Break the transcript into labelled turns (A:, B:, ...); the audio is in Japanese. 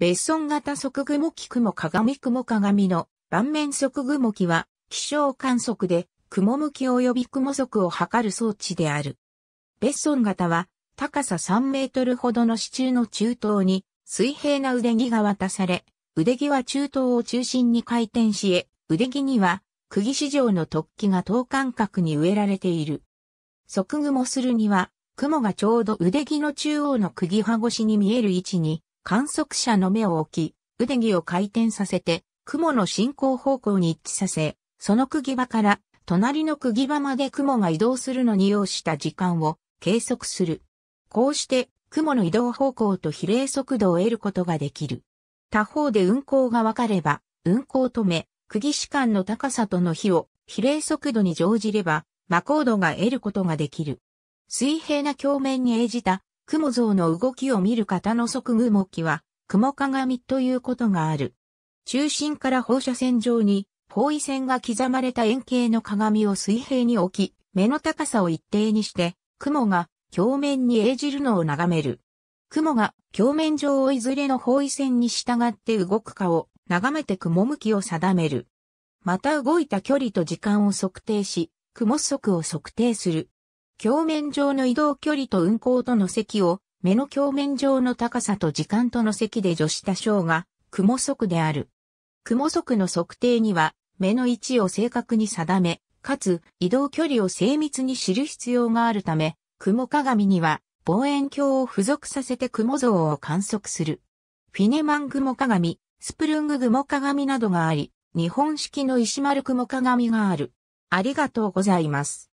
A: 別
B: 村型側雲機雲鏡雲鏡の盤面側雲機は気象観測で雲向き及び雲速を測る装置である。別村型は高さ3メートルほどの支柱の中東に水平な腕木が渡され、腕木は中東を中心に回転し腕木には釘市場の突起が等間隔に植えられている。側雲するには、雲がちょうど腕木の中央の釘歯越しに見える位置に観測者の目を置き、腕木を回転させて、雲の進行方向に一致させ、その釘場から隣の釘場まで雲が移動するのに要した時間を計測する。こうして雲の移動方向と比例速度を得ることができる。他方で運行が分かれば、運行止め、釘士間の高さとの比を比例速度に乗じれば、魔高度が得ることができる。水平な鏡面に映じた雲像の動きを見る方の側雲気は、雲鏡ということがある。中心から放射線上に、方位線が刻まれた円形の鏡を水平に置き、目の高さを一定にして、雲が鏡面に映じるのを眺める。雲が鏡面上をいずれの方位線に従って動くかを眺めて雲向きを定める。また動いた距離と時間を測定し、雲速を測定する。鏡面上の移動距離と運行との積を、目の鏡面上の高さと時間との積で除した小が、雲速である。雲速の測定には、目の位置を正確に定め、かつ移動距離を精密に知る必要があるため、雲鏡には望遠鏡を付属させて雲像を観測する。フィネマン雲鏡、スプルング雲鏡などがあり、日本式の石丸雲鏡が
A: ある。ありがとうございます。